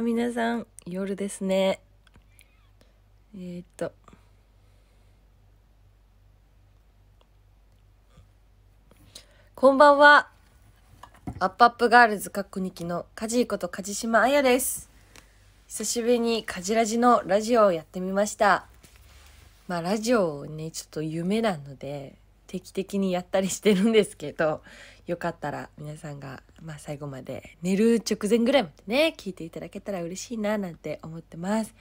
皆さん夜ですねえー、っとこんばんはアップアップガールズかっこ2期の梶井こと梶島彩です久しぶりにかじラジのラジオをやってみましたまあラジオねちょっと夢なので定期的にやったりしてるんですけどよかったら皆さんが、まあ、最後まで寝る直前ぐらいまでね聞いていただけたら嬉しいななんて思ってます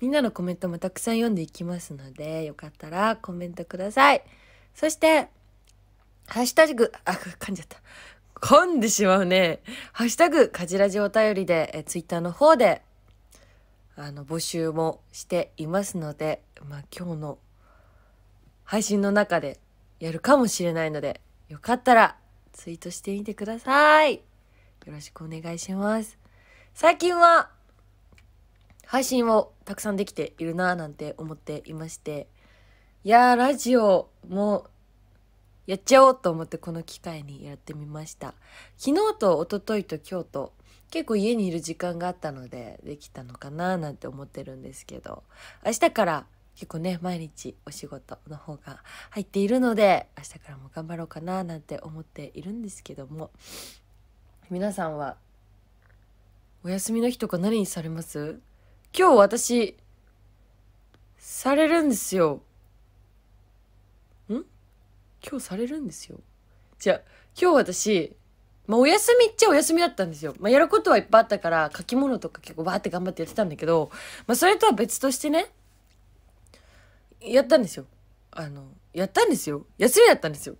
みんなのコメントもたくさん読んでいきますのでよかったらコメントくださいそしてハッシュタグあ噛んじゃった噛んでしまうねハッシュタグかじらじお便りでえツイッターの方であの募集もしていますので、まあ、今日の配信の中でやるかもしれないので、よかったらツイートしてみてください。よろしくお願いします。最近は配信をたくさんできているなぁなんて思っていまして、いやー、ラジオもやっちゃおうと思ってこの機会にやってみました。昨日と一昨日と今日と結構家にいる時間があったのでできたのかななんて思ってるんですけど、明日から結構ね毎日お仕事の方が入っているので明日からも頑張ろうかななんて思っているんですけども皆さんはお休みの日とか何にされます今日私されるんですよん今日されるんですよじゃあ今日私まあ、お休みっちゃお休みだったんですよ。まあ、やることはいっぱいあったから、書き物とか結構バーって頑張ってやってたんだけど、まあ、それとは別としてね、やったんですよ。あの、やったんですよ。休みだったんですよ。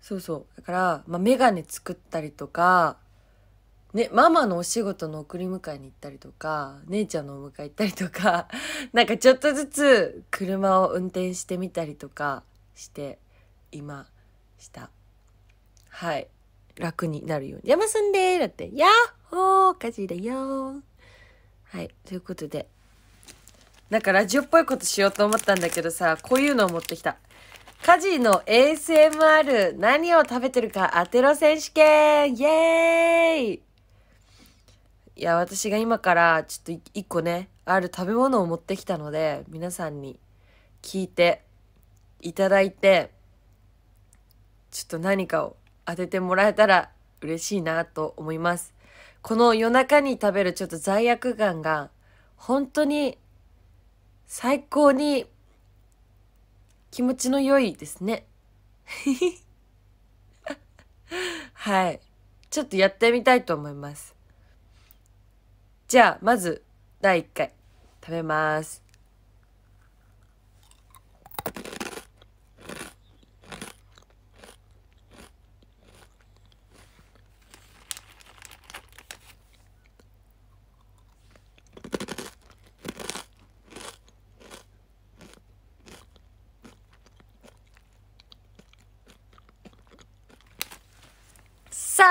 そうそう。だから、まあ、メガネ作ったりとか、ね、ママのお仕事の送り迎えに行ったりとか、姉ちゃんのお迎え行ったりとか、なんかちょっとずつ車を運転してみたりとかしていました。はい。楽になるように。山すんでだって、ヤッホー火事だよはい。ということで、なんかラジオっぽいことしようと思ったんだけどさ、こういうのを持ってきた。家事の ASMR、何を食べてるか当てろ選手権イエーイいや、私が今からちょっと一個ね、ある食べ物を持ってきたので、皆さんに聞いていただいて、ちょっと何かを当ててもらえたら嬉しいなと思います。この夜中に食べるちょっと罪悪感が本当に最高に気持ちの良いですね。はい。ちょっとやってみたいと思います。じゃあ、まず、第1回、食べます。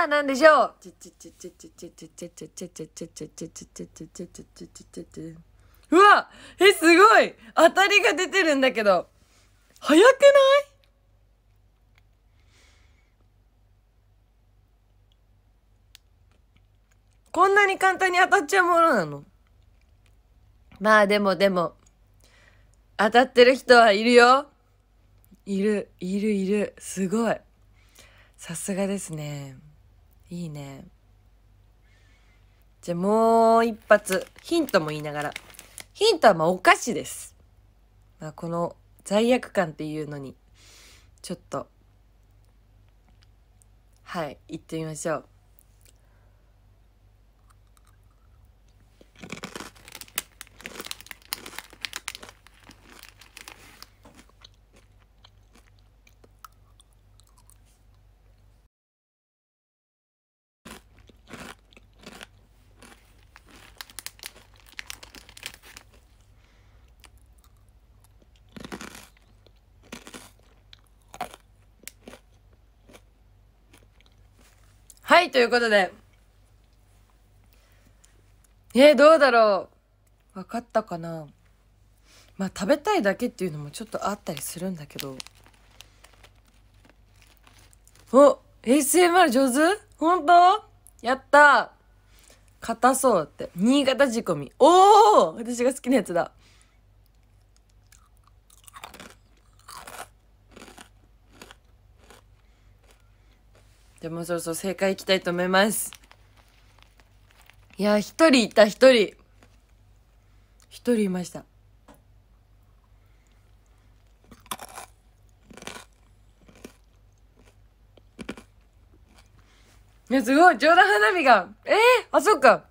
なんでしょう。うわえ、すごい当たりが出てるんだけど。早くないこんなに簡単に当たっちゃうものなのまあでもでも、当たってる人はいるよ。いる、いる、いる。すごい。さすがですね。いいねじゃあもう一発ヒントも言いながらヒントはまあお菓子です、まあ、この罪悪感っていうのにちょっとはい行ってみましょうということで。えー、どうだろう。分かったかな。まあ、食べたいだけっていうのもちょっとあったりするんだけど。お !ASMR 上手本当やった硬そうって。新潟仕込み。おお私が好きなやつだ。でもそろそろ正解いきたいと思います。いや、一人いた、一人。一人いました。いや、すごい冗談花火がええー、あ、そっか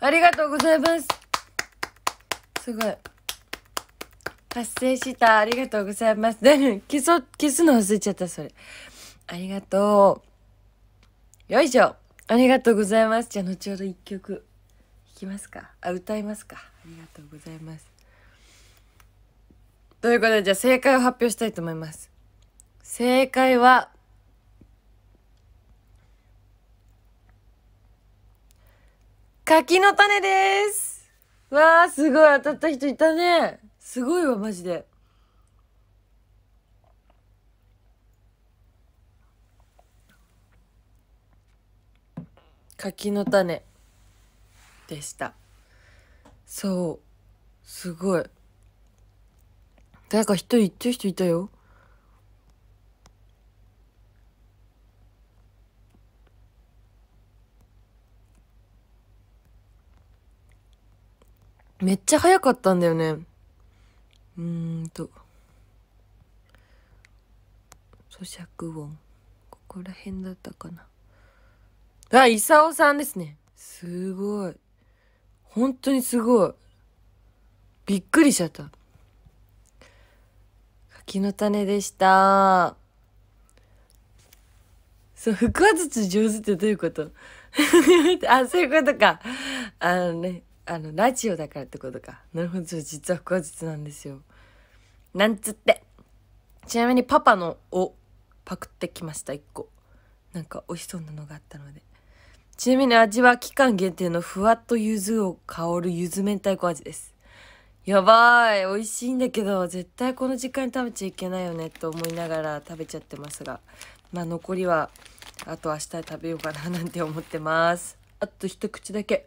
ありがとうございますすごい。達成した。ありがとうございます。で、消そ、消すの忘れちゃった、それ。ありがとう。よいしょ。ありがとうございます。じゃあ、後ほど一曲、弾きますか。あ、歌いますか。ありがとうございます。ということで、じゃあ正解を発表したいと思います。正解は、柿の種ですわあ、すごい当たった人いたね。すごいわマジで柿の種でしたそうすごい誰か一人言ってる人いたよめっちゃ早かったんだよねうんと咀嚼音ここら辺だったかなあイサオさんですねすごい本当にすごいびっくりしちゃった柿の種でしたそう腹話術上手ってどういうこと あそういうことかあのねあのラジオだからってことかなるほど実は腹話術なんですよなんつって。ちなみにパパのをパクってきました、1個。なんか美味しそうなのがあったので。ちなみに味は期間限定のふわっと柚子を香る柚子明太子味です。やばい美味しいんだけど絶対この時間に食べちゃいけないよねと思いながら食べちゃってますがまあ残りはあと明日食べようかななんて思ってますあと一口だけ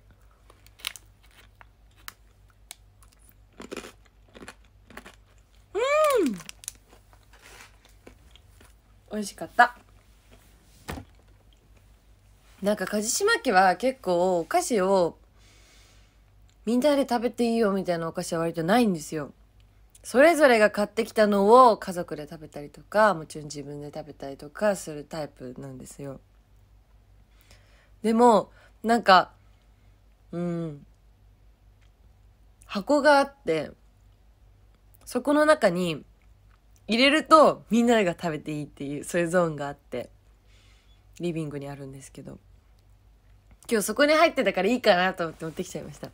美味しかったなんか梶島家は結構お菓子をみんなで食べていいよみたいなお菓子は割とないんですよそれぞれが買ってきたのを家族で食べたりとかもちろん自分で食べたりとかするタイプなんですよでもなんかうん箱があってそこの中に入れるとみんなが食べていいっていうそういうゾーンがあってリビングにあるんですけど今日そこに入ってたからいいかなと思って持ってきちゃいました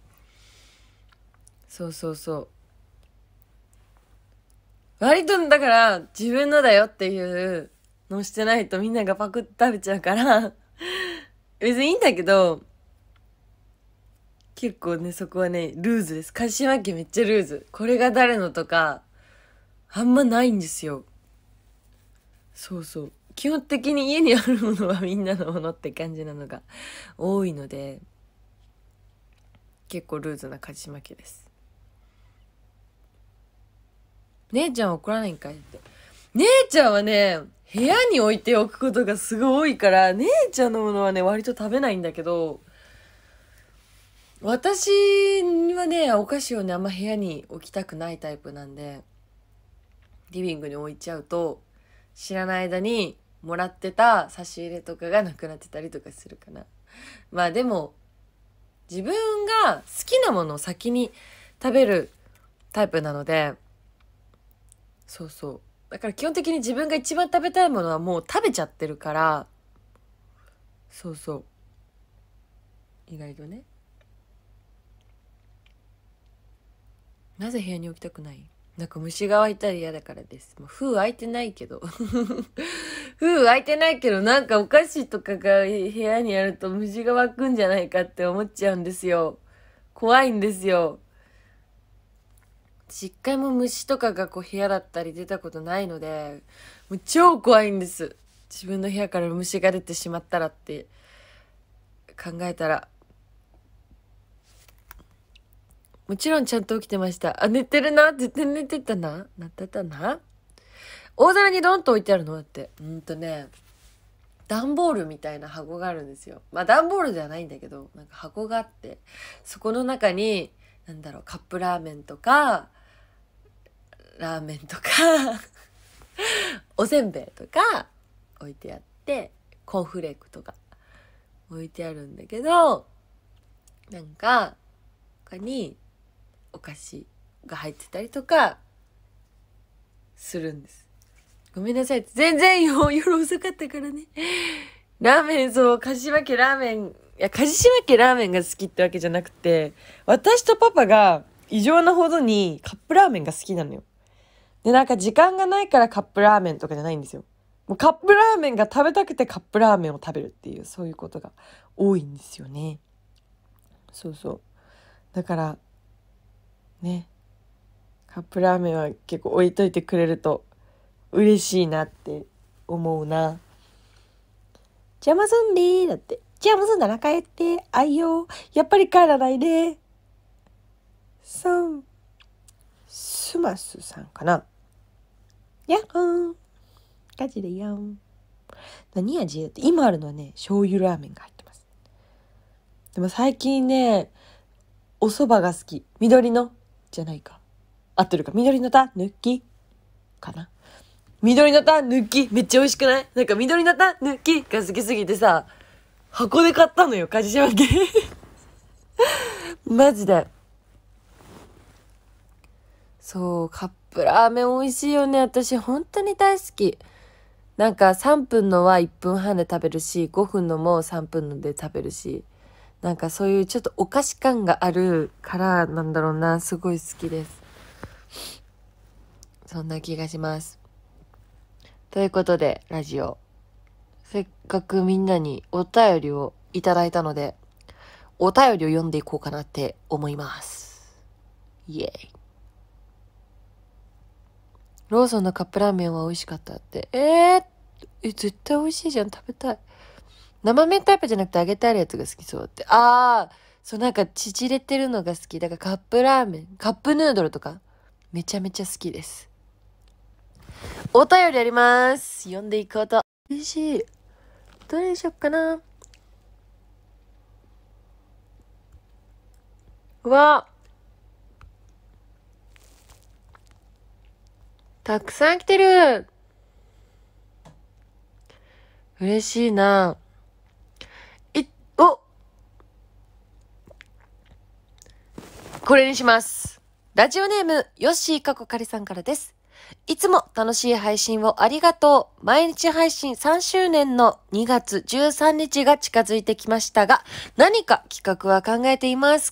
そうそうそう割とだから自分のだよっていうのしてないとみんながパクッと食べちゃうから別にいいんだけど結構ねそこはねルーズです鹿島家めっちゃルーズこれが誰のとかあんまないんですよ。そうそう。基本的に家にあるものはみんなのものって感じなのが 多いので、結構ルーズな勝ち負けです。姉ちゃん怒らないんかいって。姉ちゃんはね、部屋に置いておくことがすごいいから、姉ちゃんのものはね、割と食べないんだけど、私はね、お菓子をね、あんま部屋に置きたくないタイプなんで、リビングに置いちゃうと知らない間にもらってた差し入れとかがなくなってたりとかするかな。まあでも自分が好きなものを先に食べるタイプなのでそうそうだから基本的に自分が一番食べたいものはもう食べちゃってるからそうそう意外とねなぜ部屋に置きたくないなんか虫が湧いたら嫌だからです。もう封開いてないけど。封 開いてないけど、なんかお菓子とかが部屋にあると虫が湧くんじゃないかって思っちゃうんですよ。怖いんですよ。実家も虫とかがこう部屋だったり出たことないので、もう超怖いんです。自分の部屋から虫が出てしまったらって考えたら。もちろんちゃんと起きてました。あ、寝てるな絶対寝てたななってたな大皿にドンと置いてあるのだって。うんとね、段ボールみたいな箱があるんですよ。まあ段ボールではないんだけど、なんか箱があって、そこの中に、なんだろう、カップラーメンとか、ラーメンとか おせんべいとか置いてあって、コーンフレークとか置いてあるんだけど、なんか、他に、お菓子が入ってたりとかするんです。ごめんなさい。全然よ、夜遅かったからね。ラーメン、そう、梶島家ラーメン、いや、梶島家ラーメンが好きってわけじゃなくて、私とパパが異常なほどにカップラーメンが好きなのよ。で、なんか時間がないからカップラーメンとかじゃないんですよ。もうカップラーメンが食べたくてカップラーメンを食べるっていう、そういうことが多いんですよね。そうそう。だから、ねカップラーメンは結構置いといてくれると嬉しいなって思うな邪魔すんでーだって邪魔すんなら帰ってあいよやっぱり帰らないでさんスマスさんかなやっほーんガチでやん何味だって今あるのはね醤油ラーメンが入ってますでも最近ねお蕎麦が好き緑のじゃないか。合ってるか。緑のたぬきかな。緑のたぬきめっちゃ美味しくないなんか緑のたぬきが好きすぎてさ、箱で買ったのよ、鍛冶島家。マジで。そう、カップラーメン美味しいよね。私本当に大好き。なんか3分のは1分半で食べるし、5分のも3分ので食べるし。なんかそういうちょっとお菓子感があるからなんだろうな、すごい好きです。そんな気がします。ということで、ラジオ。せっかくみんなにお便りをいただいたので、お便りを読んでいこうかなって思います。イエイ。ローソンのカップラーメンは美味しかったって。えー、え、絶対美味しいじゃん。食べたい。生麺タイプじゃなくて揚げてあるやつが好きそうって。ああ、そうなんか縮れてるのが好き。だからカップラーメン、カップヌードルとか、めちゃめちゃ好きです。お便りあります。読んでいこうと。嬉しい。どれにしよっかな。うわ。たくさん来てる。嬉しいな。これにします。ラジオネーム、ヨッシーかこかりさんからです。いつも楽しい配信をありがとう。毎日配信3周年の2月13日が近づいてきましたが、何か企画は考えています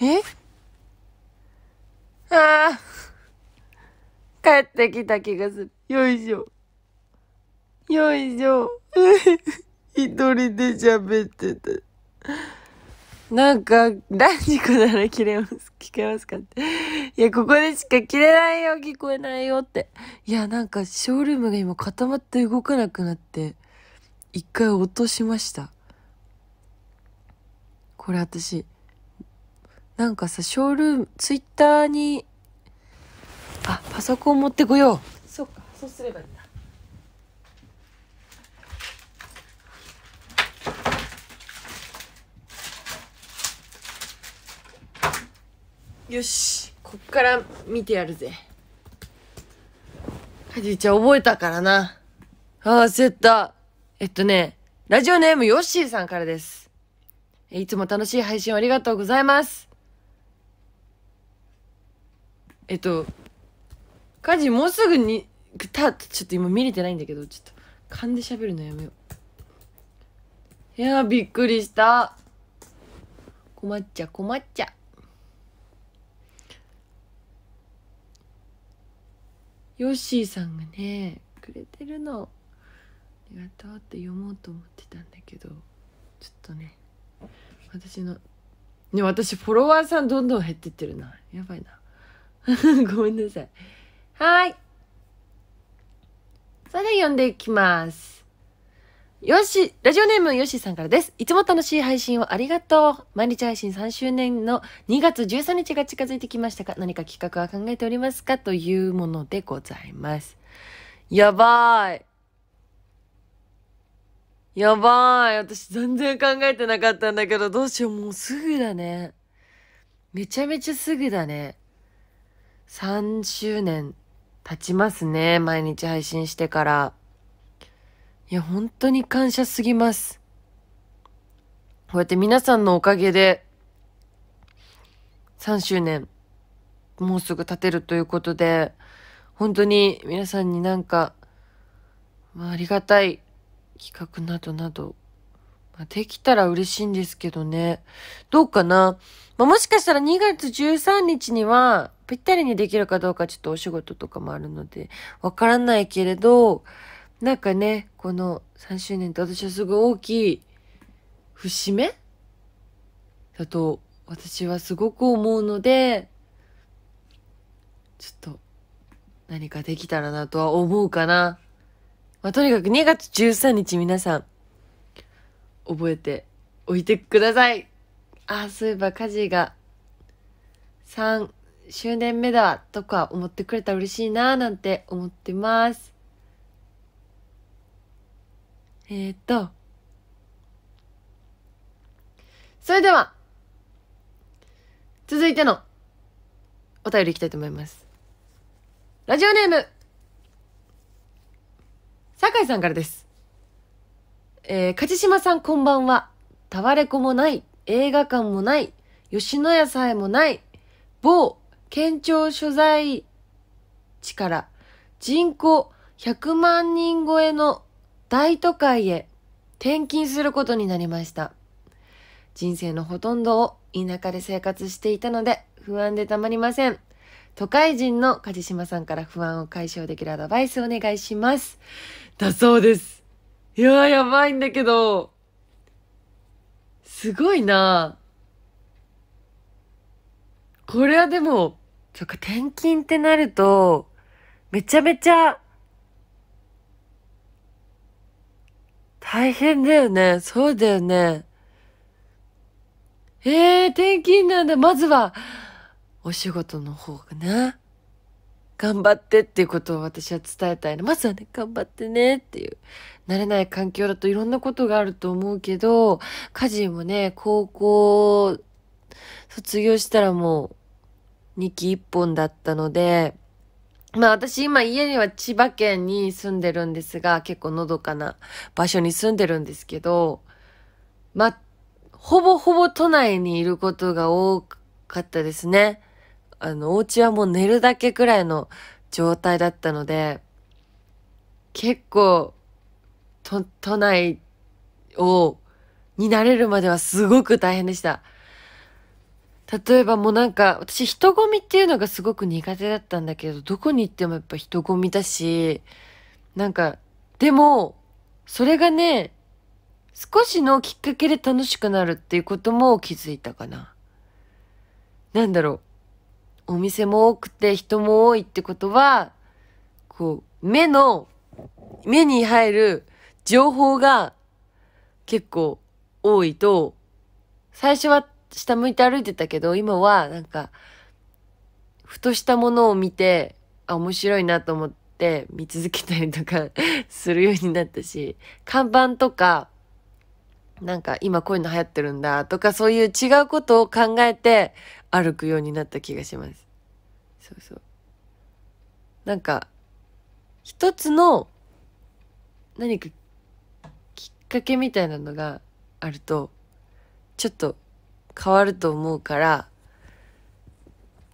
えああ、帰ってきた気がする。よいしょ。よいしょ。一人で喋ってて。なんか、何時かなら切れます、聞けますかって。いや、ここでしか切れないよ、聞こえないよって。いや、なんか、ショールームが今固まって動かなくなって、一回落としました。これ私、なんかさ、ショールーム、ツイッターに、あ、パソコン持ってこよう。そうか、そうすればいい。よしこっから見てやるぜはじいちゃん覚えたからなああ焦ったえっとねラジオネームヨッシーさんからですいつも楽しい配信ありがとうございますえっと家事もうすぐにたちょっと今見れてないんだけどちょっと勘で喋るのやめよういやびっくりした困っちゃ困っちゃヨッシーさんがねくれてるのありがとうって読もうと思ってたんだけどちょっとね私のね私フォロワーさんどんどん減ってってるなやばいな ごめんなさいはいそれでは読んでいきますよし、ラジオネームよしさんからです。いつも楽しい配信をありがとう。毎日配信3周年の2月13日が近づいてきましたが、何か企画は考えておりますかというものでございます。やばい。やばい。私全然考えてなかったんだけど、どうしよう。もうすぐだね。めちゃめちゃすぐだね。3周年経ちますね。毎日配信してから。いや、本当に感謝すぎます。こうやって皆さんのおかげで、3周年、もうすぐ経てるということで、本当に皆さんになんか、まあ、ありがたい企画などなど、まあ、できたら嬉しいんですけどね。どうかな、まあ、もしかしたら2月13日には、ぴったりにできるかどうかちょっとお仕事とかもあるので、わからないけれど、なんかね、この3周年って私はすごい大きい節目だと私はすごく思うので、ちょっと何かできたらなとは思うかな。まあ、とにかく2月13日皆さん、覚えておいてください。あ、そういえば家事が3周年目だとか思ってくれたら嬉しいなーなんて思ってます。えー、っと、それでは、続いてのお便りいきたいと思います。ラジオネーム、酒井さんからです。えー、勝島さんこんばんは。タワレコもない、映画館もない、吉野家さえもない、某県庁所在地から人口100万人超えの大都会へ転勤することになりました。人生のほとんどを田舎で生活していたので不安でたまりません。都会人の梶島さんから不安を解消できるアドバイスお願いします。だそうです。いやーやばいんだけど。すごいなこれはでも、そっか、転勤ってなると、めちゃめちゃ大変だよね。そうだよね。ええー、転勤なんだ。まずは、お仕事の方がね、頑張ってっていうことを私は伝えたいな。まずはね、頑張ってねっていう。慣れない環境だといろんなことがあると思うけど、家事もね、高校卒業したらもう、2期1本だったので、まあ私今家には千葉県に住んでるんですが、結構のどかな場所に住んでるんですけど、まあ、ほぼほぼ都内にいることが多かったですね。あの、お家はもう寝るだけくらいの状態だったので、結構、都内を、になれるまではすごく大変でした。例えばもうなんか、私人混みっていうのがすごく苦手だったんだけど、どこに行ってもやっぱ人混みだし、なんか、でも、それがね、少しのきっかけで楽しくなるっていうことも気づいたかな。なんだろう。お店も多くて人も多いってことは、こう、目の、目に入る情報が結構多いと、最初は下向いて歩いてたけど、今はなんか、ふとしたものを見て、あ、面白いなと思って見続けたりとか するようになったし、看板とか、なんか今こういうの流行ってるんだとかそういう違うことを考えて歩くようになった気がします。そうそう。なんか、一つの何かきっかけみたいなのがあると、ちょっと変わると思うから、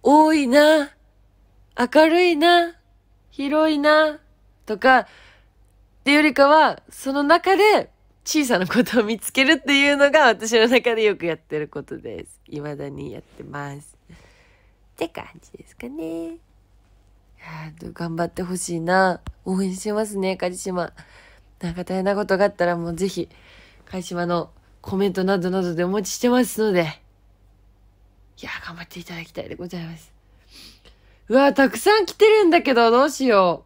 多いな、明るいな、広いな、とか、っていうよりかは、その中で小さなことを見つけるっていうのが私の中でよくやってることです。未だにやってます。って感じですかね。頑張ってほしいな。応援してますね、梶島。なんか大変なことがあったらもうぜひ、カ島のコメントなどなどでお待ちしてますので、いや、頑張っていただきたいでございます。うわ、たくさん来てるんだけど、どうしよ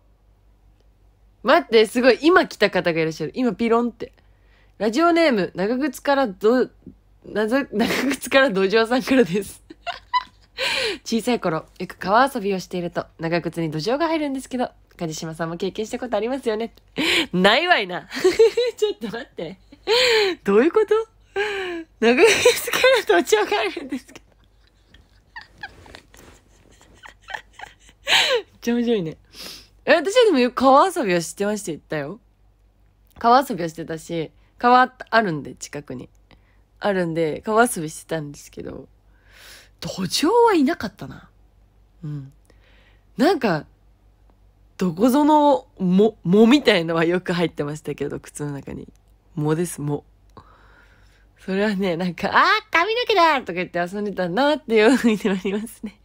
う。待って、すごい、今来た方がいらっしゃる。今、ピロンって。ラジオネーム、長靴からど、なぞ、長靴から土壌さんからです。小さい頃、よく川遊びをしていると、長靴に土壌が入るんですけど、梶島さんも経験したことありますよね。ないわいな。ちょっと待って。どういうこと長りつける途中があるんですけど。めっちゃ面白いね。え、私はでもよく川遊びはしてました、言ったよ。川遊びはしてたし、川あるんで、近くに。あるんで、川遊びしてたんですけど、土壌はいなかったな。うん。なんか、どこぞの、も、もみたいのはよく入ってましたけど、靴の中に。もです、も。それはね、なんか、ああ、髪の毛だとか言って遊んでたなっていうふうになりますね。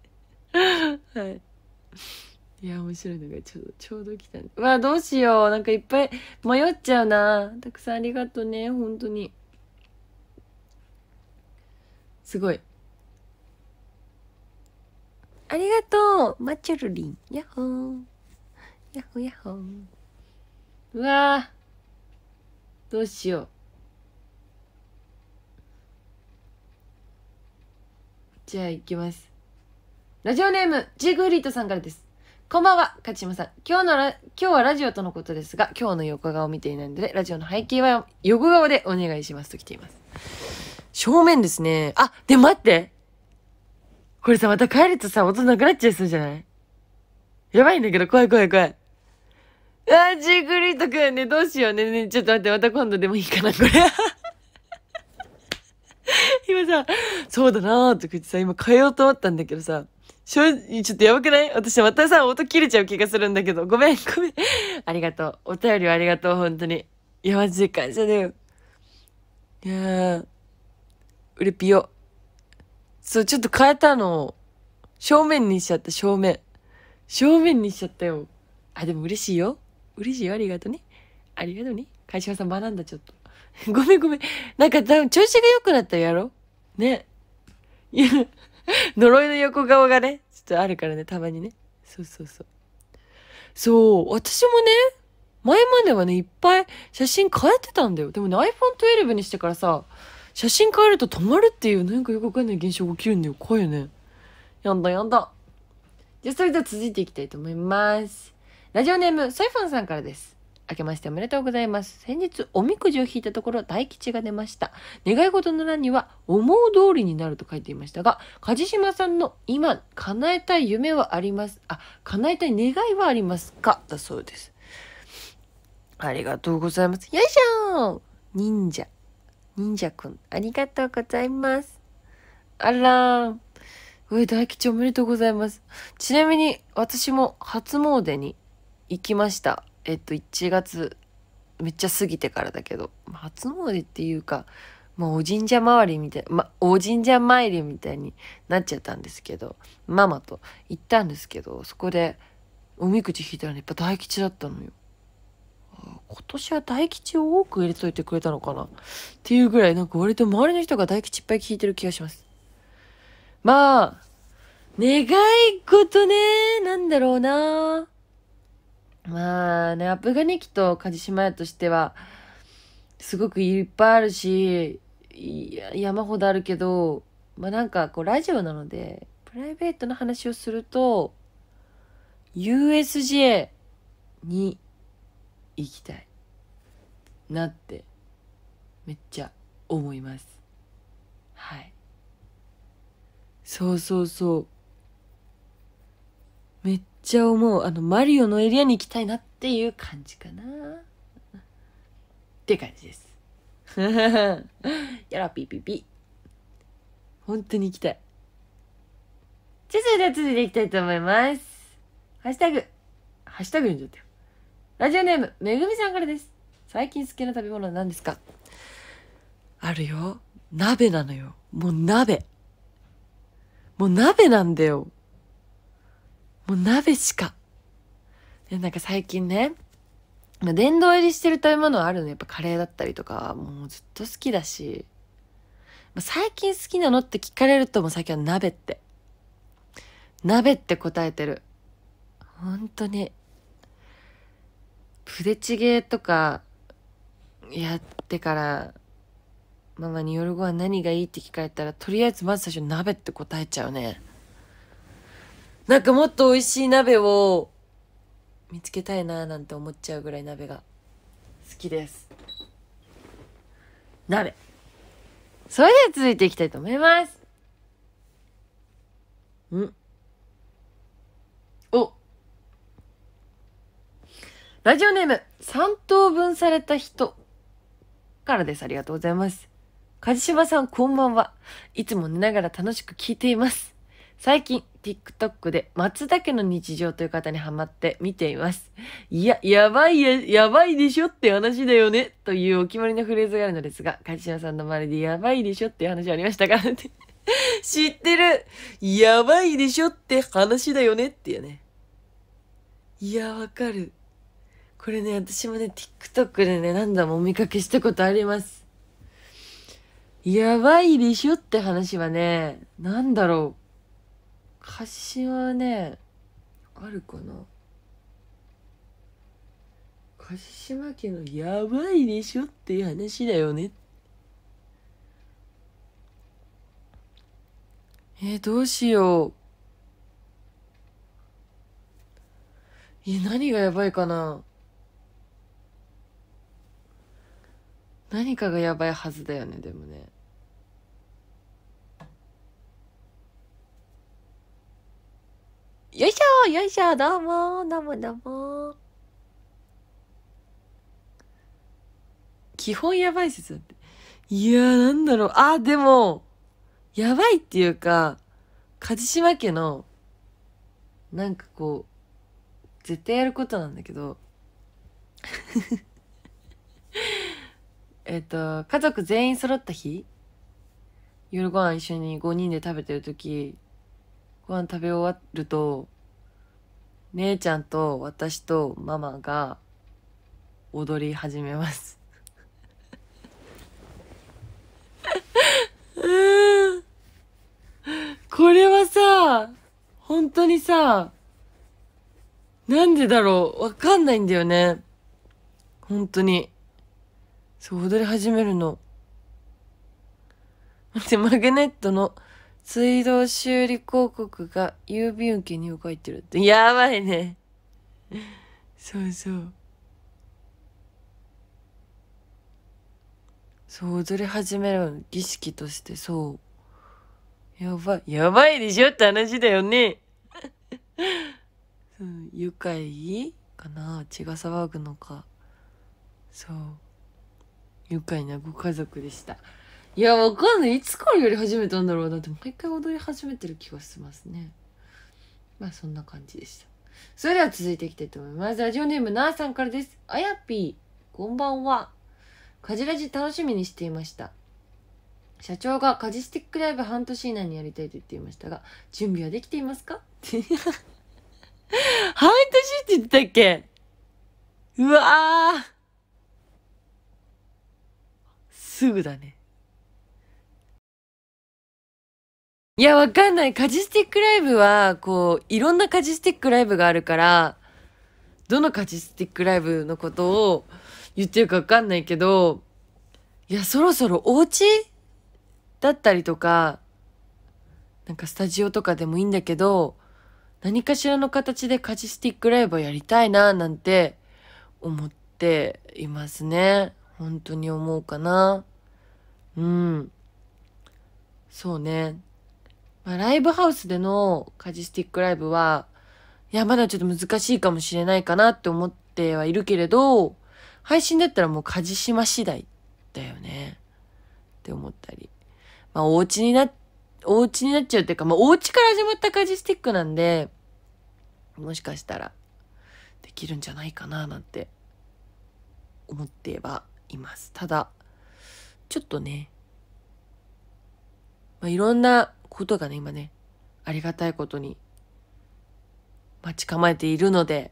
はい。いや、面白いのがちょうど、ちょうど来たね。うわ、どうしよう。なんかいっぱい迷っちゃうな。たくさんありがとうね、本当に。すごい。ありがとうマチュルリン。ヤッホー。ッホーヤッホー。うわー。どうしようじゃあ行きますラジオネームジーグリートさんからですこんばんは、勝島さん。今日のラ、今日はラジオとのことですが、今日の横顔を見ていないので、ラジオの背景は横顔でお願いしますと来ています。正面ですね。あ、でも待ってこれさ、また帰るとさ、音なくなっちゃいそうじゃないやばいんだけど、怖い怖い怖い。あー、ジークリートくんね、どうしようね。ねちょっと待って、また今度でもいいかな、これ。今さ、そうだなーとて言ってさ、今変えようと思ったんだけどさ、ちょっとやばくない私またさ、音切れちゃう気がするんだけど、ごめん、ごめん。ありがとう。お便りをありがとう、本当に。いや、マジで感謝だよ。いやー、うれぴよ。そう、ちょっと変えたの正面にしちゃった、正面。正面にしちゃったよ。あ、でも嬉しいよ。嬉しいよ、ありがとね。ありがとね。会社さん学んだ、ちょっと。ごめんごめん。なんか多分調子が良くなったやろね。いや、呪いの横顔がね、ちょっとあるからね、たまにね。そうそうそう。そう、私もね、前まではね、いっぱい写真変えてたんだよ。でもね、iPhone12 にしてからさ、写真変えると止まるっていう、なんかよくわかんない現象が起きるんだよ。怖いよね。やんだやんだ。じゃあ、それでは続いていきたいと思います。ラジオネーム、サイフォンさんからです。明けましておめでとうございます。先日、おみくじを引いたところ、大吉が出ました。願い事の欄には、思う通りになると書いていましたが、梶島さんの今、叶えたい夢はあります、あ、叶えたい願いはありますかだそうです。ありがとうございます。よいしょ忍者。忍者くん、ありがとうございます。あらー。うえ、大吉おめでとうございます。ちなみに、私も初詣に行きました。えっと、1月、めっちゃ過ぎてからだけど、初詣っていうか、まあ、お神社周りみたい、ま、お神社参りみたいになっちゃったんですけど、ママと行ったんですけど、そこで、おみくじ引いたらね、やっぱ大吉だったのよ。今年は大吉を多く入れといてくれたのかなっていうぐらい、なんか割と周りの人が大吉いっぱい聞いてる気がします。まあ、願い事ね、なんだろうな。まあね、アプガネキと梶島屋としては、すごくいっぱいあるし、山ほどあるけど、まあなんかこうラジオなので、プライベートの話をすると、USJ に行きたいなってめっちゃ思いますはいそうそうそうめっちゃ思う。あの、マリオのエリアに行きたいなっていう感じかな。って感じです。やら、ピピピ。本当に行きたい。じゃあ、それでは続いていきたいと思います。ハッシュタグ。ハッシュタグ読んじゃったよ。ラジオネーム、めぐみさんからです。最近好きな食べ物は何ですかあるよ。鍋なのよ。もう鍋。もう鍋なんだよ。もう鍋しか。で、なんか最近ね、殿堂入りしてる食べ物はあるの。やっぱカレーだったりとか、もうずっと好きだし。最近好きなのって聞かれるともう最近は鍋って。鍋って答えてる。本当に。プデチゲとかやってから、ママに夜ご飯何がいいって聞かれたら、とりあえずまず最初鍋って答えちゃうね。なんかもっと美味しい鍋を見つけたいななんて思っちゃうぐらい鍋が好きです鍋それでは続いていきたいと思いますんおラジオネーム3等分された人からですありがとうございます梶島さんこんばんはいつも寝ながら楽しく聞いています最近 TikTok で松田家の日常という方にハマって見ています。いや、やばいや、やばいでしょって話だよねというお決まりのフレーズがあるのですが、梶島さんの周りでやばいでしょっていう話ありましたか 知ってるやばいでしょって話だよねっていうね。いや、わかる。これね、私もね、TikTok でね、何度もお見かけしたことあります。やばいでしょって話はね、なんだろう。発信はねあるかな鹿島家のやばいでしょっていう話だよねえー、どうしようえ何がやばいかな何かがやばいはずだよねでもねよいしょよいしょどうもどうもどうも基本やばい説だって。いやーなんだろう。あ、でも、やばいっていうか、梶島家の、なんかこう、絶対やることなんだけど、えっと、家族全員揃った日夜ご飯一緒に5人で食べてる時ご飯食べ終わると、姉ちゃんと私とママが踊り始めますこれはさ、本当にさ、なんでだろうわかんないんだよね。本当に。そう、踊り始めるの。待って、マグネットの水道修理広告が郵便受けに動いてるって。やばいね。そうそう。そう、踊り始める儀式として、そう。やばい、やばいでしょって話だよね。うん、愉快かな血が騒ぐのか。そう。愉快なご家族でした。いや、わかんない。いつからやり始めたんだろうなって、一回踊り始めてる気がしますね。まあ、そんな感じでした。それでは続いていきたいと思います。ラジオネーム、なあさんからです。あやぴー、こんばんは。カジラジ楽しみにしていました。社長がカジスティックライブ半年以内にやりたいと言っていましたが、準備はできていますか 半年って言ったっけうわーすぐだね。いや、わかんない。カジスティックライブは、こう、いろんなカジスティックライブがあるから、どのカジスティックライブのことを言ってるかわかんないけど、いや、そろそろお家だったりとか、なんかスタジオとかでもいいんだけど、何かしらの形でカジスティックライブをやりたいな、なんて思っていますね。本当に思うかな。うん。そうね。まあ、ライブハウスでのカジスティックライブは、いや、まだちょっと難しいかもしれないかなって思ってはいるけれど、配信だったらもうカジシマ次第だよね。って思ったり。まあ、お家にな、お家になっちゃうっていうか、まあ、お家から始まったカジスティックなんで、もしかしたら、できるんじゃないかななんて、思ってはいます。ただ、ちょっとね、まあ、いろんなことがね、今ね、ありがたいことに待ち構えているので、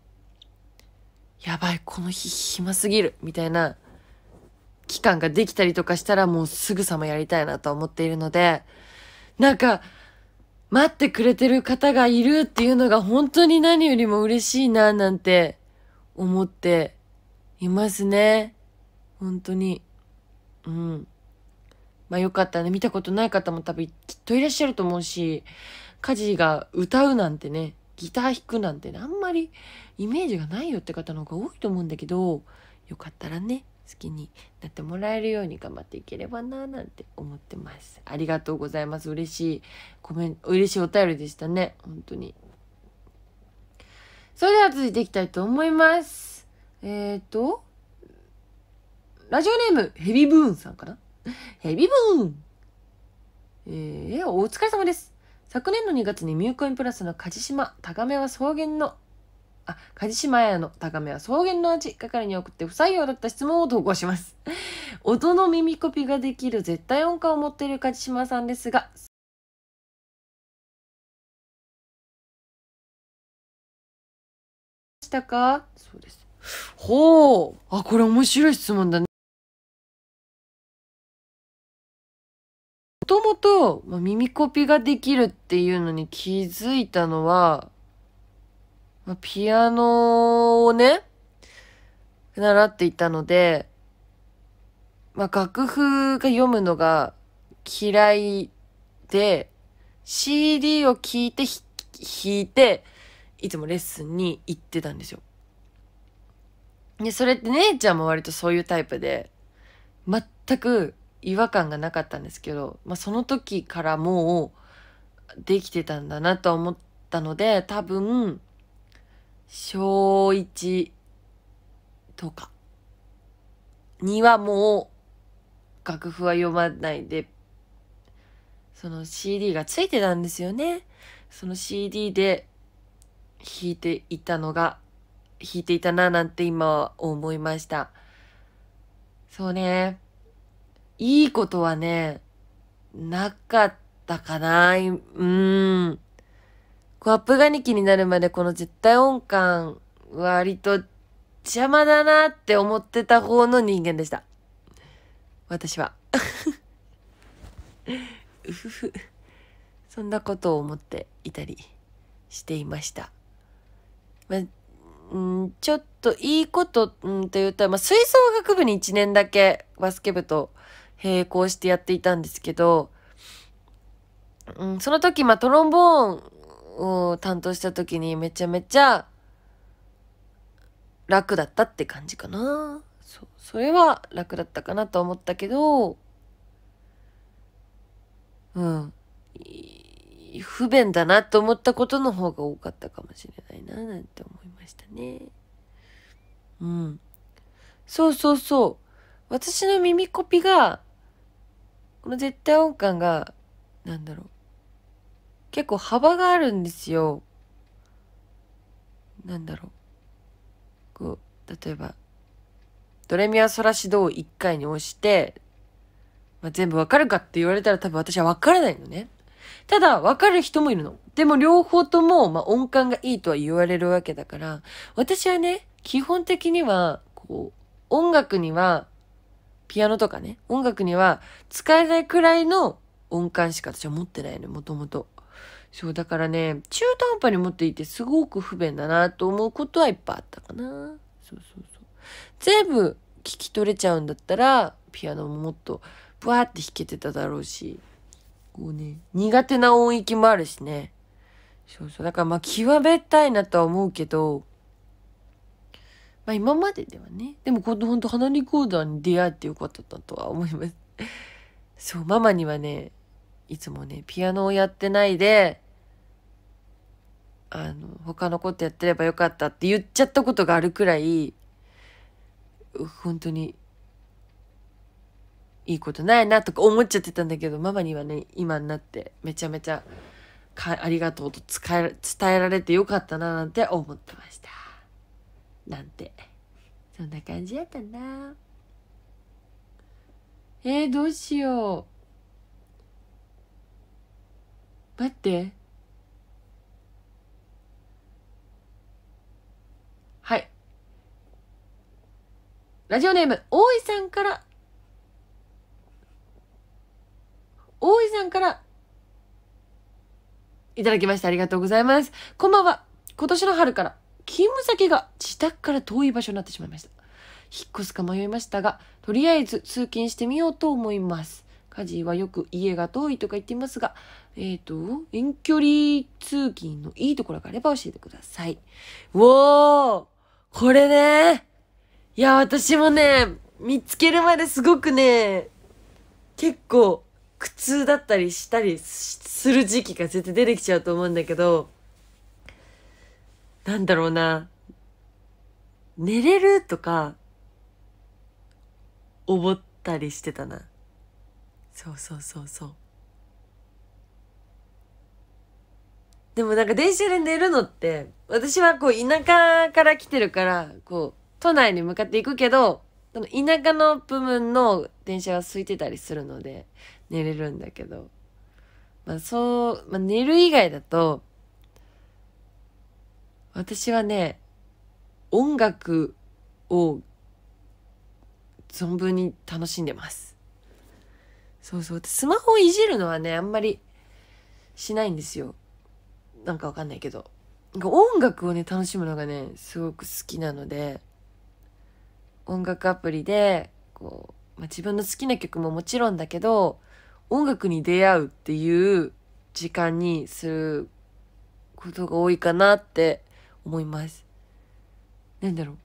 やばい、この日暇すぎる、みたいな期間ができたりとかしたらもうすぐさまやりたいなと思っているので、なんか、待ってくれてる方がいるっていうのが本当に何よりも嬉しいな、なんて思っていますね。本当に。うん。まあよかったね。見たことない方も多分きっといらっしゃると思うし、家事が歌うなんてね、ギター弾くなんてね、あんまりイメージがないよって方の方が多いと思うんだけど、よかったらね、好きになってもらえるように頑張っていければななんて思ってます。ありがとうございます。嬉しいコメント、嬉しいお便りでしたね。本当に。それでは続いていきたいと思います。えっ、ー、と、ラジオネーム、ヘビブーンさんかなヘビブーンえー、お疲れ様です。昨年の2月にミューコインプラスの梶島、高めは草原の、あ、梶島屋の高めは草原の味、係に送って不採用だった質問を投稿します。音の耳コピができる絶対音感を持っている梶島さんですが、したかそうです。ほう。あ、これ面白い質問だね。もと耳コピができるっていうのに気づいたのは、まピアノをね、習っていたので、まあ、楽譜が読むのが嫌いで、CD を聴いて弾いて、いつもレッスンに行ってたんですよ。で、それって姉ちゃんも割とそういうタイプで、全く違和感がなかったんですけど、まあ、その時からもうできてたんだなと思ったので多分小1とかにはもう楽譜は読まないでその CD がついてたんですよね。その CD で弾いていたのが弾いていたななんて今は思いました。そうね。いいことはね、なかったかな。うん。こう、アップガニキになるまでこの絶対音感、割と邪魔だなって思ってた方の人間でした。私は。うふふ。そんなことを思っていたりしていました。まあ、んちょっといいことんと言ったら、まあ、吹奏楽部に1年だけバスケ部と並行してやっていたんですけど、うん、その時、まあ、トロンボーンを担当した時にめちゃめちゃ楽だったって感じかな。そそれは楽だったかなと思ったけど、うん。不便だなと思ったことの方が多かったかもしれないな、なんて思いましたね。うん。そうそうそう。私の耳コピが、この絶対音感が、なんだろう。結構幅があるんですよ。なんだろう。こう、例えば、ドレミア・ソラシドを一回に押して、まあ、全部わかるかって言われたら多分私はわからないのね。ただ、わかる人もいるの。でも両方とも、まあ、音感がいいとは言われるわけだから、私はね、基本的には、こう、音楽にはピアノとかね、音楽には使えないくらいの音感しか私は持ってないの、ね、もともと。そう、だからね、中途半端に持っていてすごく不便だなと思うことはいっぱいあったかな。そうそうそう。全部聞き取れちゃうんだったら、ピアノももっとブワーって弾けてただろうし、こうね、苦手な音域もあるしね。そうそう。だからまあ極めたいなとは思うけど、まあ今までではね。でもこのほんと鼻リコーダーに出会えてよかったとは思います。そう、ママにはね、いつもね、ピアノをやってないで、あの、他のことやってればよかったって言っちゃったことがあるくらい、本当に、いいことないなとか思っちゃってたんだけど、ママにはね、今になってめちゃめちゃ、かありがとうと伝えられてよかったななんて思ってました。なんてそんな感じやったなえー、どうしよう待ってはいラジオネーム大井さんから大井さんからいただきましてありがとうございます。こんばんは。今年の春から勤務先が自宅から遠い場所になってしまいました。引っ越すか迷いましたが、とりあえず通勤してみようと思います。家事はよく家が遠いとか言っていますが、えっ、ー、と、遠距離通勤のいいところがあれば教えてください。うおーこれねいや、私もね、見つけるまですごくね、結構苦痛だったりしたりする時期が絶対出てきちゃうと思うんだけど、なんだろうな、寝れるとか、思ったりしてたな。そうそうそうそう。でもなんか電車で寝るのって、私はこう田舎から来てるから、こう都内に向かっていくけど、その田舎の部分の電車は空いてたりするので、寝れるんだけど。まあそう、まあ寝る以外だと、私はね音楽を存分に楽しんでますそうそうスマホをいじるのはねあんまりしないんですよなんかわかんないけど音楽をね楽しむのがねすごく好きなので音楽アプリでこう、まあ、自分の好きな曲ももちろんだけど音楽に出会うっていう時間にすることが多いかなって思いますなんだろう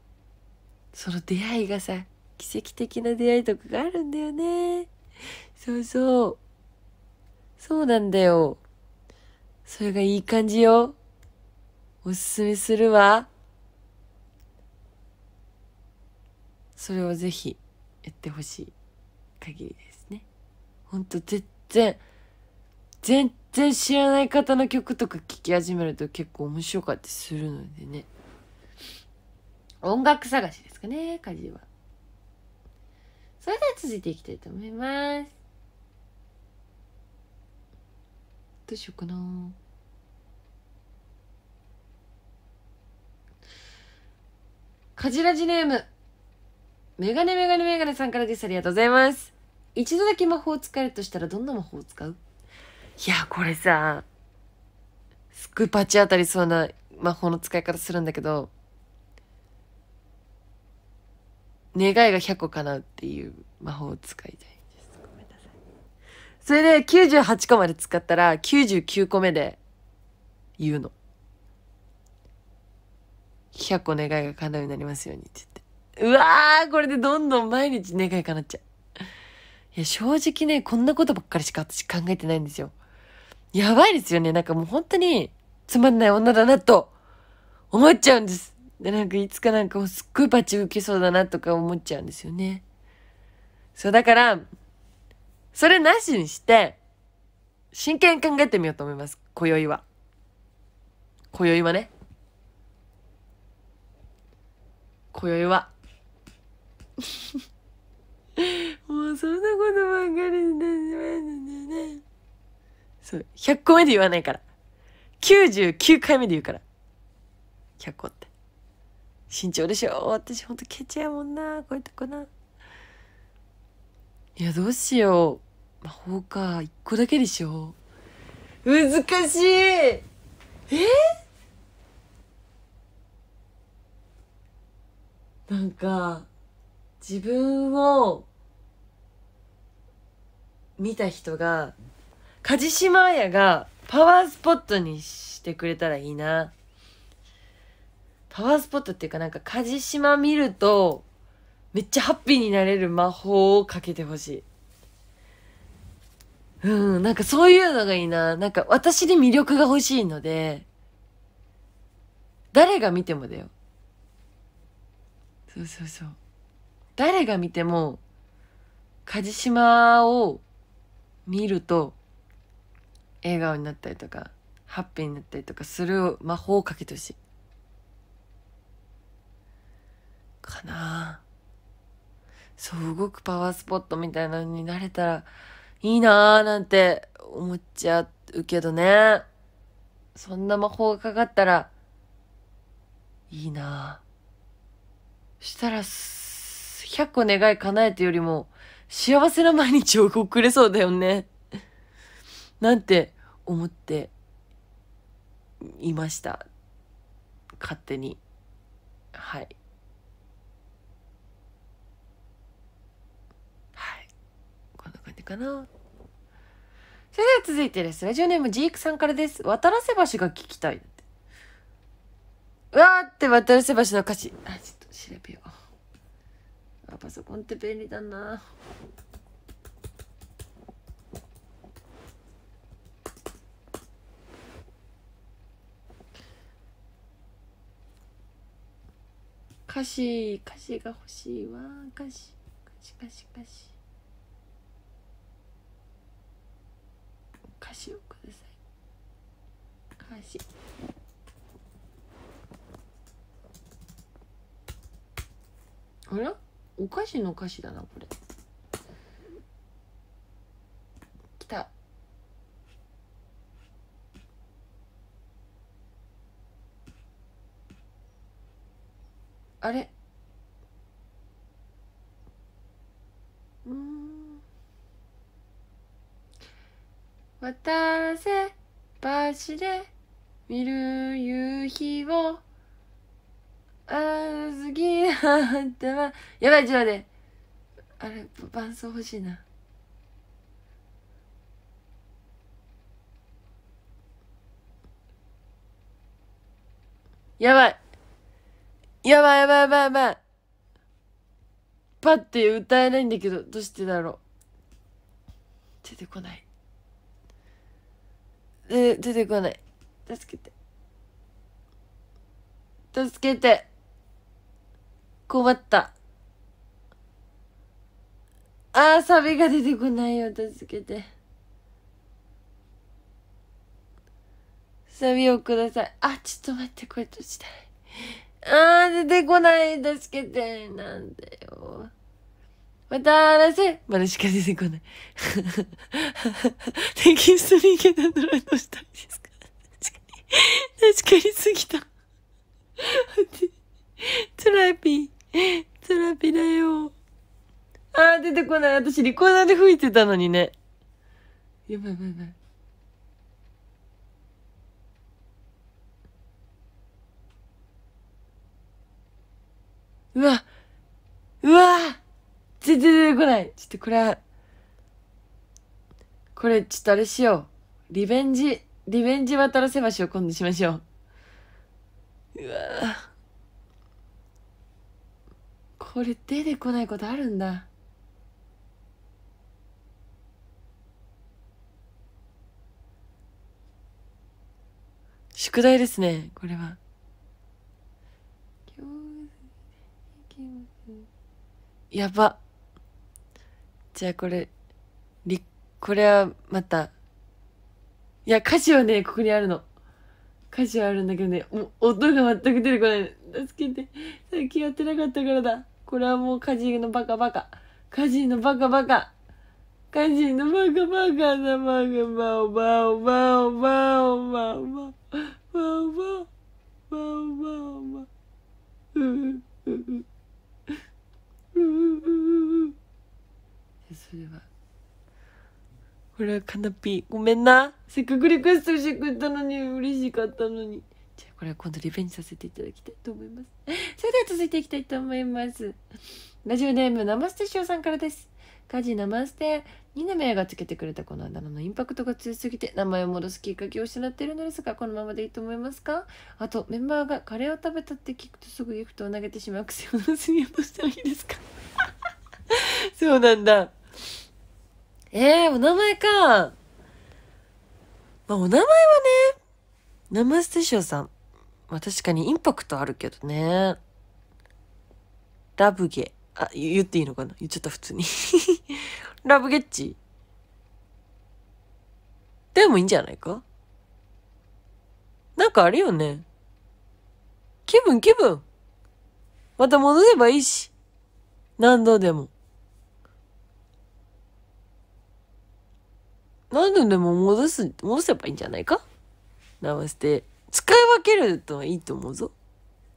その出会いがさ奇跡的な出会いとかがあるんだよねそうそうそうなんだよそれがいい感じよおすすめするわそれをぜひやってほしい限りですねほんと全然全然知らない方の曲とか聴き始めると結構面白かったりするのでね。音楽探しですかね、家事は。それでは続いていきたいと思います。どうしようかな。カジラジネーム。メガネメガネメガネさんからです。ありがとうございます。一度だけ魔法を使えるとしたらどんな魔法を使ういや、これさ、すっごいパチ当たりそうな魔法の使い方するんだけど、願いが100個叶うっていう魔法を使いたいです。ごめんなさい。それで98個まで使ったら99個目で言うの。100個願いが叶うようになりますようにって言って。うわーこれでどんどん毎日願い叶っちゃう。いや、正直ね、こんなことばっかりしか私考えてないんですよ。やばいですよね。なんかもう本当につまんない女だなと思っちゃうんです。で、なんかいつかなんかすっごいバチ受けそうだなとか思っちゃうんですよね。そう、だから、それなしにして、真剣に考えてみようと思います。今宵は。今宵はね。今宵は。もうそんなことばっかりしてしまうんだよね。そう。100個目で言わないから。99回目で言うから。100個って。慎重でしょ私ほんとケチやもんな。こういうとこな。いや、どうしよう。魔法か。1個だけでしょ難しいえー、なんか、自分を見た人が梶島彩がパワースポットにしてくれたらいいな。パワースポットっていうかなんか梶島見るとめっちゃハッピーになれる魔法をかけてほしい。うん、なんかそういうのがいいな。なんか私に魅力が欲しいので、誰が見てもだよ。そうそうそう。誰が見ても、梶島を見ると笑顔になったりとかハッピーになったりとかする魔法をかけてほしいかなそう動くパワースポットみたいなのになれたらいいなーなんて思っちゃうけどねそんな魔法がかかったらいいなそしたら100個願い叶えてよりも幸せな毎日を送れそうだよね。なんて思っていました勝手にはい。はい、こんな感じかなそれでは続いてです。ラジオネームジークさんからです。渡らせ橋が聞きたい。うわーって渡らせ橋の歌詞。あ、ちょっと調べよう。あ、パソコンって便利だな。歌詞歌詞が欲しいわ歌詞歌詞歌詞歌詞歌詞をください歌詞あれお菓子の歌詞だなこれ。あれうん渡瀬橋で見る夕日をあずぎあってはやばいちょっと待ってあれ伴奏欲しいなやばいやばいやばいやばいやばい。パッて歌えないんだけど、どうしてだろう。出てこない。で、出てこない。助けて。助けて。困った。ああ、サビが出てこないよ。助けて。サビをください。あ、ちょっと待って、これ閉じたい。あー、出てこない。助けて。なんだよ。またあらせ。まだしか出てこない。テキストに行けたドラどうしたんですか確かにかすぎた。トラピー。トラピだよ。あー、出てこない。私、リコーダーで吹いてたのにね。やばいやばいやばい。うわうわ全然出てこないちょっとこれは、これちょっとあれしよう。リベンジ、リベンジ渡らせ橋を今度しましょう。うわこれ出てこないことあるんだ。宿題ですね、これは。やばじゃあこれりこれはまたいや歌詞はねここにあるの歌詞はあるんだけどねもう音が全く出てこない助けてさっきやってなかったからだこれはもう家事のバカバカ家事のバカバカ家事のバカバカなバカバオバオバオバオバオバオバオバオバオバオバオバオバオバオバオそれはれはカナピーごめんなせっかくリクエストしてくれたのに嬉しかったのにじゃあこれは今度リベンジさせていただきたいと思いますそれでは続いていきたいと思いますラジオネームナマステシオさんからです家事ナマステニナメがつけてくれたこのあだ名のインパクトが強すぎて名前を戻すきっかけを失っているのですがこのままでいいと思いますかあとメンバーがカレーを食べたって聞くとすぐギフトを投げてしまう癖を盗みようとしたらいいですか そうなんだえー、お名前かまあお名前はねナマステショーさんまあ確かにインパクトあるけどねラブゲあ、言っていいのかな言っちゃった普通に ラブゲッチでもいいんじゃないかなんかあるよね。気分気分また戻ればいいし。何度でも。何度でも戻す、戻せばいいんじゃないかナマステ。使い分けるとはいいと思うぞ。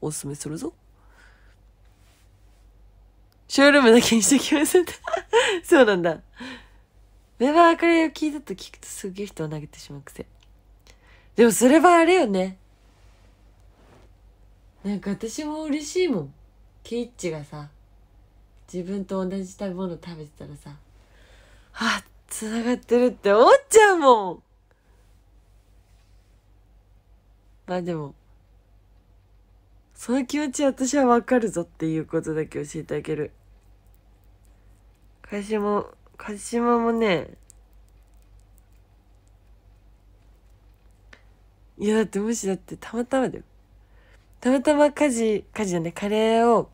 おすすめするぞ。ショールームだけにしてきます。そうなんだ。メバーかレを聞いたと聞くとすげえ人を投げてしまう癖。でもそれはあれよね。なんか私も嬉しいもん。キイッチがさ、自分と同じ食べ物食べてたらさ、あ、繋がってるって思っちゃうもん。まあでも、その気持ち私はわかるぞっていうことだけ教えてあげる。鹿島、鹿島もね、いやだってもしだってたまたまだよ。たまたま家事、家事じゃない、カレーを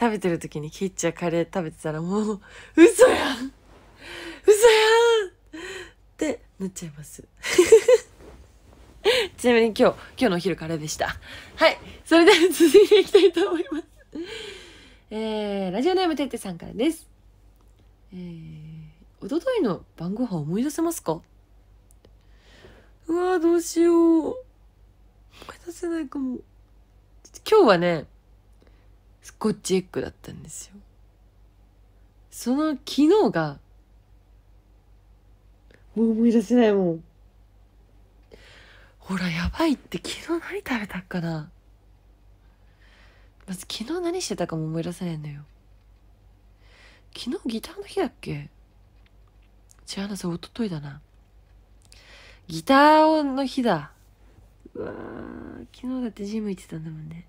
食べてる時にキッチャーカレー食べてたらもう、嘘やん嘘やんってなっちゃいます。ちなみに今日、今日のお昼カレーでした。はい。それでは続いていきたいと思います。えー、ラジオネームてってさんからです。えー、おとといの晩ご飯思い出せますかうわどうしよう。思い出せないかも。今日はね、スコッチエッグだったんですよ。その昨日が、もう思い出せないもん。ほら、やばいって昨日何食べたっかなまず昨日何してたかも思い出せないのよ昨日ギターの日だっけ違うなそれ一昨日だなギターの日だうわ昨日だってジム行ってたんだもんね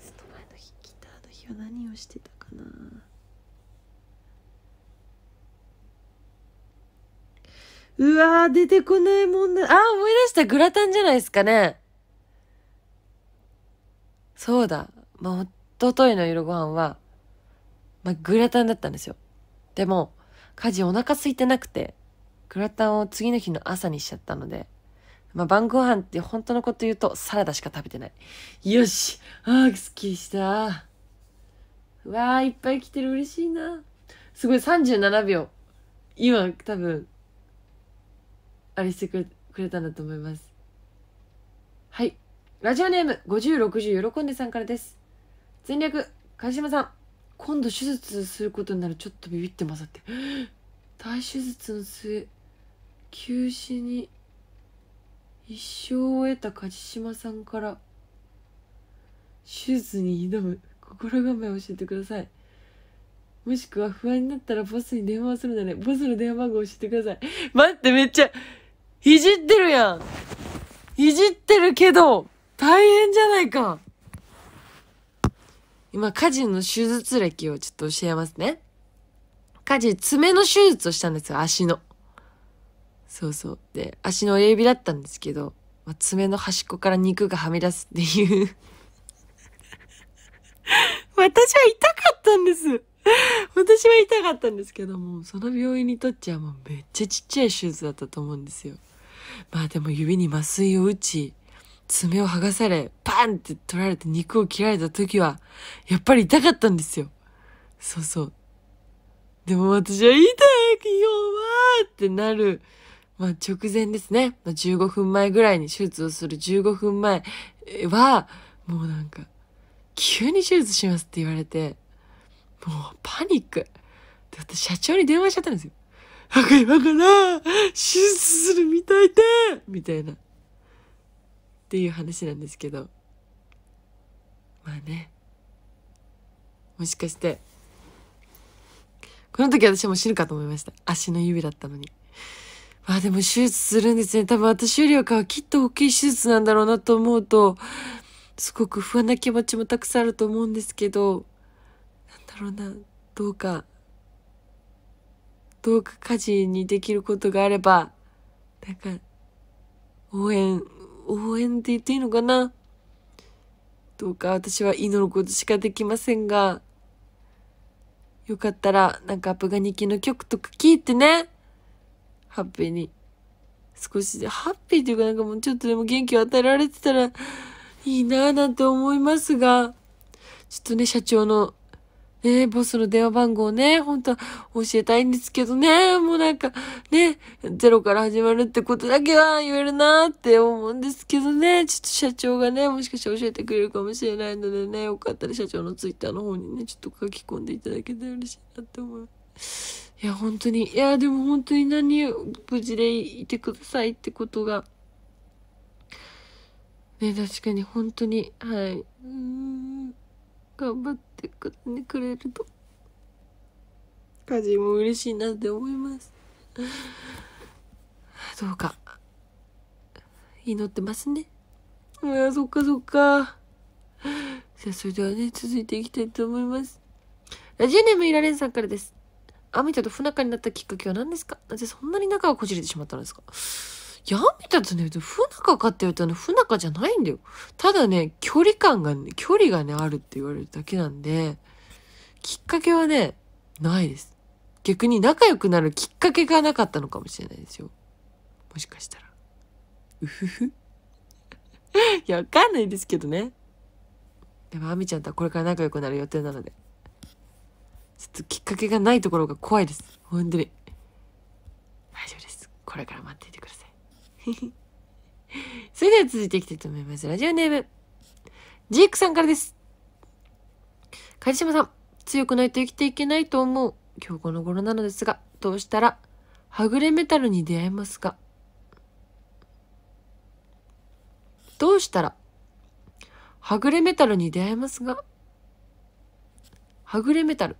その前の日ギターの日は何をしてたかなうわー、出てこないもんだ。あー、思い出した。グラタンじゃないですかね。そうだ。まあ、おとといの夜ご飯は、まあ、グラタンだったんですよ。でも、家事お腹空いてなくて、グラタンを次の日の朝にしちゃったので、まあ、晩ご飯って本当のこと言うとサラダしか食べてない。よしああ、すっきりした。うわあ、いっぱい来てる嬉しいな。すごい、37秒。今、多分、あれしてくれくれたんだと思います。はい。ラジオネーム5060喜んでさんからです。戦略梶島さん今度手術することになるちょっとビビってますって大 手術の末休止に一生を得た梶島さんから手術に挑む心構えを教えてくださいもしくは不安になったらボスに電話するだね。ボスの電話番号教えてください。待って、めっちゃ、いじってるやんいじってるけど、大変じゃないか今、家事の手術歴をちょっと教えますね。家事、爪の手術をしたんですよ、足の。そうそう。で、足の親指だったんですけど、まあ、爪の端っこから肉がはみ出すっていう 私は痛かったんです。私は痛かったんですけども、その病院にとっちゃもうめっちゃちっちゃい手術だったと思うんですよ。まあでも指に麻酔を打ち、爪を剥がされ、パンって取られて肉を切られた時は、やっぱり痛かったんですよ。そうそう。でも私は痛いよーってなる。まあ、直前ですね。まあ、15分前ぐらいに手術をする15分前は、もうなんか、急に手術しますって言われて、もうパニック。で、私社長に電話しちゃったんですよ。なんか今から手術するみたいでみたいな。っていう話なんですけどまあねもしかしてこの時私も死ぬかと思いました足の指だったのにまあでも手術するんですね多分私よりはかはきっと大きい手術なんだろうなと思うとすごく不安な気持ちもたくさんあると思うんですけどなんだろうなどうかどうか家事にできることがあればなんか応援応援って言っていいのかなどうか私は祈ることしかできませんが、よかったら、なんかアプガニキの曲とか聴いてね。ハッピーに。少しで、ハッピーというかなんかもうちょっとでも元気を与えられてたらいいなぁなんて思いますが、ちょっとね、社長のねえ、ボスの電話番号ね、本当は教えたいんですけどね、もうなんか、ね、ゼロから始まるってことだけは言えるなって思うんですけどね、ちょっと社長がね、もしかして教えてくれるかもしれないのでね、よかったら社長のツイッターの方にね、ちょっと書き込んでいただけたら嬉しいなって思います。いや、本当に、いや、でも本当に何、無事でいてくださいってことが、ね、確かに本当に、はい。うん頑張ってくれると家事も嬉しいなって思いますど うか祈ってますねいやそっかそっかじゃあそれではね続いていきたいと思いますラジオネームいられんさんからですアミタと不仲になったきっかけは何ですかなぜそんなに仲がこじれてしまったのですかやめたとね、不仲かって言われたら不仲じゃないんだよ。ただね、距離感が、ね、距離がね、あるって言われるだけなんで、きっかけはね、ないです。逆に仲良くなるきっかけがなかったのかもしれないですよ。もしかしたら。うふふ。いや、わかんないですけどね。でも、あみちゃんとはこれから仲良くなる予定なので。ちょっときっかけがないところが怖いです。本当に。大丈夫です。これから待っていてください。それでは続いていきたいと思います。ラジオネーム。ジークさんからです。カリシマさん、強くないと生きていけないと思う。今日この頃なのですが、どうしたら、はぐれメタルに出会えますかどうしたら、はぐれメタルに出会えますがはぐれメタル。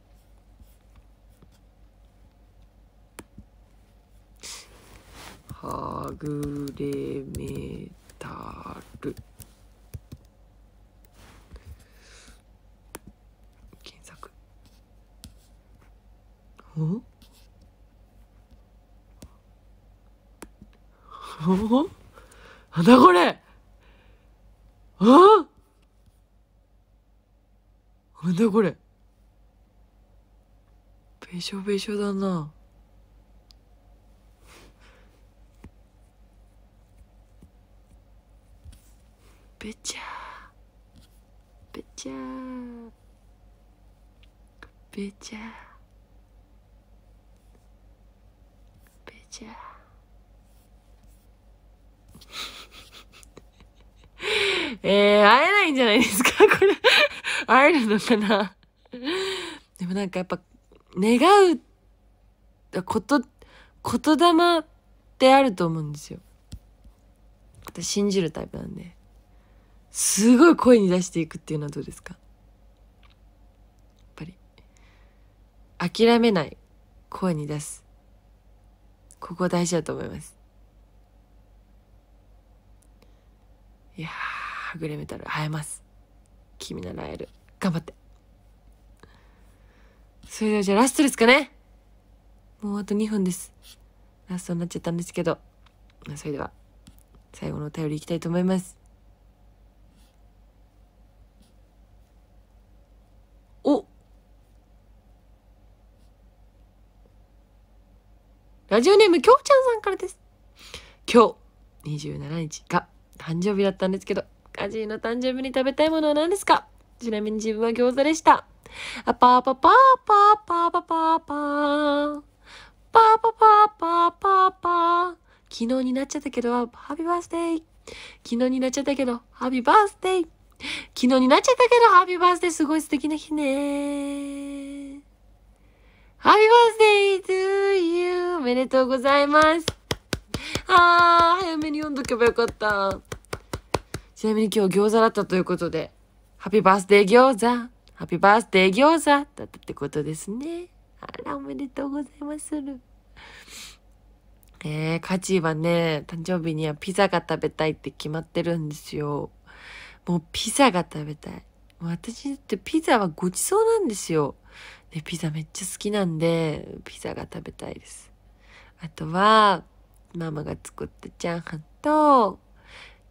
はぐれメタル検索おおなんだこれあなんだこれべしょべしょだな。べちゃーべちゃーべちゃーべちゃーえー、会えないんじゃないですか これ会えるのかなでもなんかやっぱ願うこと言霊ってあると思うんですよ私信じるタイプなんですごい声に出していくっていうのはどうですかやっぱり。諦めない。声に出す。ここ大事だと思います。いやはぐれメタル、会えます。君なら会える。頑張って。それではじゃあラストですかねもうあと2分です。ラストになっちゃったんですけど。それでは、最後のお便りいきたいと思います。ラジオネームきょうちゃんさんからです。今日、27日が誕生日だったんですけど、カジーの誕生日に食べたいものは何ですかちなみに自分は餃子でした。あパーパパーパーパーパーパーパー。パーパパパーパーパー。昨日になっちゃったけど、ハビバースデー昨日になっちゃったけど、ハビバースデー昨日になっちゃったけど、ハビバースデーすごい素敵な日ねハ a p ー y b i r t h d ー。おめでとうございます。あー、早めに読んどけばよかった。ちなみに今日餃子だったということで、ハッピーバースデー餃子、ハッピーバースデー餃子だったってことですね。あら、おめでとうございまする。えー、カチはね、誕生日にはピザが食べたいって決まってるんですよ。もうピザが食べたい。私ってピザはごちそうなんですよ。で、ピザめっちゃ好きなんで、ピザが食べたいです。あとは、ママが作ったチャーハンと、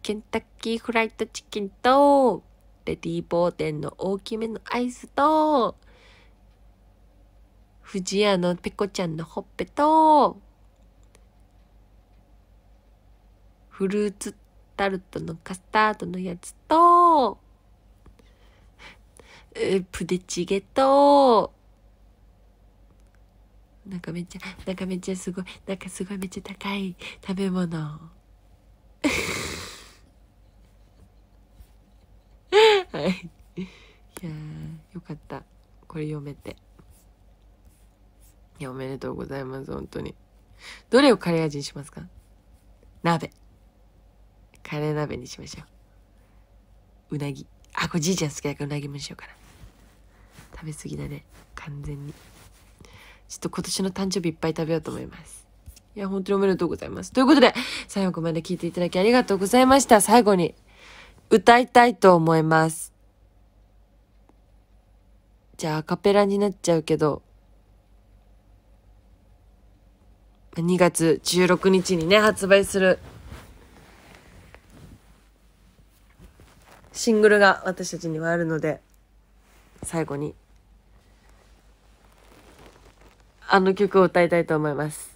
ケンタッキーフライドチキンと、レディーボーテンの大きめのアイスと、不二家のペコちゃんのほっぺと、フルーツタルトのカスタードのやつと、プデチゲと、なんかめっちゃなんかめっちゃすごいなんかすごいめっちゃ高い食べ物 はいいやよかったこれ読めていやおめでとうございます本当にどれをカレー味にしますか鍋カレー鍋にしましょううなぎあこれじいちゃん好きだからうなぎもしようかな食べ過ぎだね完全に。ちょっと今年の誕生日いっぱい食べようと思います。いや、本当におめでとうございます。ということで、最後まで聞いていただきありがとうございました。最後に、歌いたいと思います。じゃあ、アカペラになっちゃうけど、2月16日にね、発売する、シングルが私たちにはあるので、最後にあの曲を歌いたいと思います。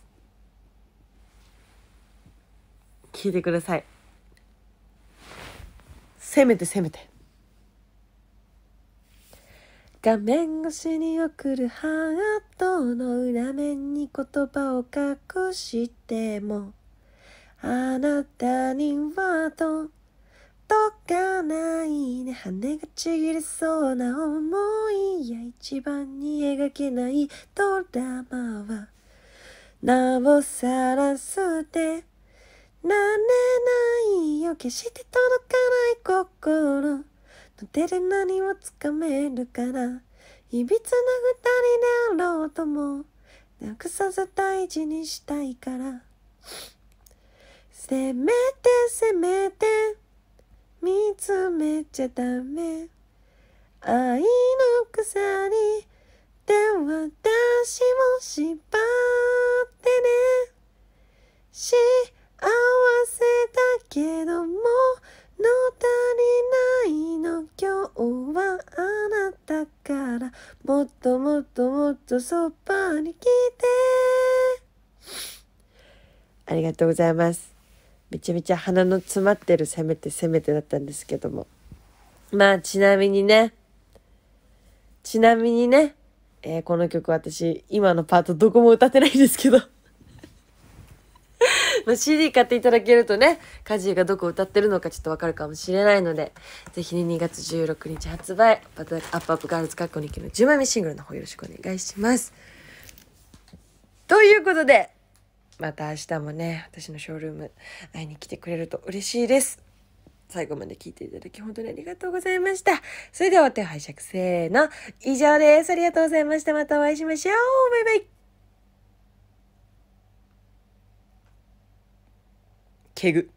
聴いてください。せめてせめて。画面越しに送るハートの裏面に言葉を隠してもあなたにはと届かないね羽がちぎれそうな思いや一番に描けないドラマはなおさらしてなれないよ決して届かない心の手で何をつかめるからいびつな二人であろうともなくさず大事にしたいからせめてせめて見つめちゃダメ愛の鎖で私も縛ってね幸せだけどもの足りないの今日はあなたからもっともっともっとそばに来てありがとうございますめちゃめちゃ鼻の詰まってる攻めて攻めてだったんですけども。まあちなみにね、ちなみにね、えー、この曲私今のパートどこも歌ってないんですけど ま CD 買っていただけるとね、カジがどこ歌ってるのかちょっとわかるかもしれないので、ぜひね、2月16日発売、アップアップガールズカッコ2期の10枚目シングルの方よろしくお願いします。ということで、また明日もね私のショールーム会いに来てくれると嬉しいです最後まで聞いていただき本当にありがとうございましたそれではお手拝借せーの以上ですありがとうございましたまたお会いしましょうバイバイけぐ